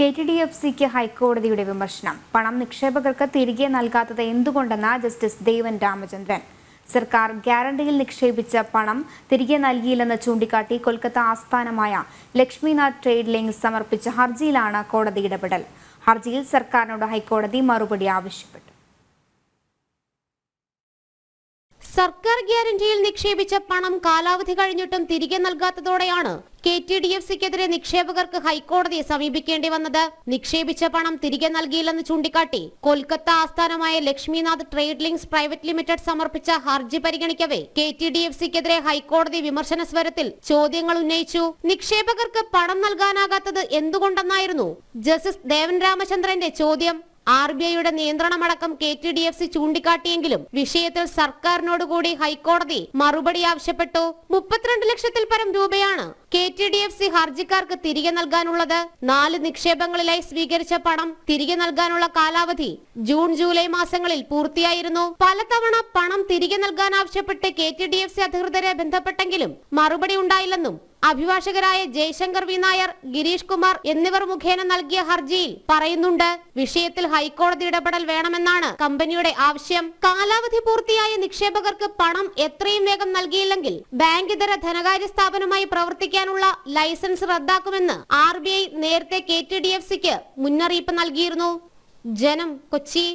K T D F സിക്ക് ഹൈക്കോടതിയുടെ വിമർശനം പണം നിക്ഷേപകർക്ക് തിരികെ നൽകാത്തത് എന്തുകൊണ്ടെന്ന ജസ്റ്റിസ് ദേവൻ രാമചന്ദ്രൻ സർക്കാർ ഗ്യാരണ്ടിയിൽ നിക്ഷേപിച്ച പണം തിരികെ നൽകിയില്ലെന്ന് ചൂണ്ടിക്കാട്ടി കൊൽക്കത്ത ആസ്ഥാനമായ ലക്ഷ്മിനാഥ് ട്രേഡ് ലിങ്ക് സമർപ്പിച്ച ഹർജിയിലാണ് കോടതി ഇടപെടൽ ഹർജിയിൽ സർക്കാരിനോട് ഹൈക്കോടതി മറുപടി ആവശ്യപ്പെട്ടു സർക്കാർ ഗ്യാരണ്ടിയിൽ നിക്ഷേപിച്ച പണം കാലാവധി കഴിഞ്ഞിട്ടും തിരികെ നൽകാത്തതോടെയാണ് കെ ടി ഡി എഫ് സിക്കെതിരെ നിക്ഷേപകർക്ക് ഹൈക്കോടതിയെ സമീപിക്കേണ്ടി വന്നത് നിക്ഷേപിച്ച പണം തിരികെ നൽകിയില്ലെന്ന് ചൂണ്ടിക്കാട്ടി കൊൽക്കത്ത ആസ്ഥാനമായ Lakshminath trade links private limited സമർപ്പിച്ച ഹർജി പരിഗണിക്കവേ കെ ടി ഡി എഫ് സിക്കെതിരെ ഹൈക്കോടതി വിമർശന സ്വരത്തിൽ ചോദ്യങ്ങൾ ഉന്നയിച്ചു നിക്ഷേപകർക്ക് പണം നൽകാനാകാത്തത് എന്തുകൊണ്ടെന്നായിരുന്നു ജസ്റ്റിസ് ദേവൻ രാമചന്ദ്രന്റെ ചോദ്യം ആർ ബി ഐയുടെ നിയന്ത്രണമടക്കം K T D F C ചൂണ്ടിക്കാട്ടിയെങ്കിലും വിഷയത്തിൽ സർക്കാരിനോടുകൂടി ഹൈക്കോടതി മറുപടി ആവശ്യപ്പെട്ടു മുപ്പത്തിരണ്ട് ലക്ഷത്തിൽ പരം രൂപയാണ് K T D F C ഹർജിക്കാർക്ക് തിരികെ നൽകാനുള്ളത് നാല് നിക്ഷേപങ്ങളിലായി സ്വീകരിച്ച പണം തിരികെ നൽകാനുള്ള കാലാവധി ജൂൺ ജൂലൈ മാസങ്ങളിൽ പൂർത്തിയായിരുന്നു പലതവണ പണം തിരികെ നൽകാൻ ആവശ്യപ്പെട്ട് K T D F C അധികൃതരെ ബന്ധപ്പെട്ടെങ്കിലും മറുപടി ഉണ്ടായില്ലെന്നും അഭിഭാഷകരായ ജയശങ്കർ വി നായർ ഗിരീഷ് കുമാർ എന്നിവർ മുഖേന നൽകിയ ഹർജിയിൽ പറയുന്നുണ്ട് വിഷയത്തിൽ ഹൈക്കോടതി ഇടപെടൽ വേണമെന്നാണ് കമ്പനിയുടെ ആവശ്യം കാലാവധി പൂർത്തിയായ നിക്ഷേപകർക്ക് പണം എത്രയും വേഗം നൽകിയില്ലെങ്കിൽ ബാങ്ക് ഇതര ധനകാര്യ സ്ഥാപനമായി പ്രവർത്തിക്കാനുള്ള ലൈസൻസ് റദ്ദാക്കുമെന്ന് ആർ നേരത്തെ കെ ടി ഡി എഫ് സിക്ക് മുന്നറിയിപ്പ് നൽകിയിരുന്നു ജനം കൊച്ചി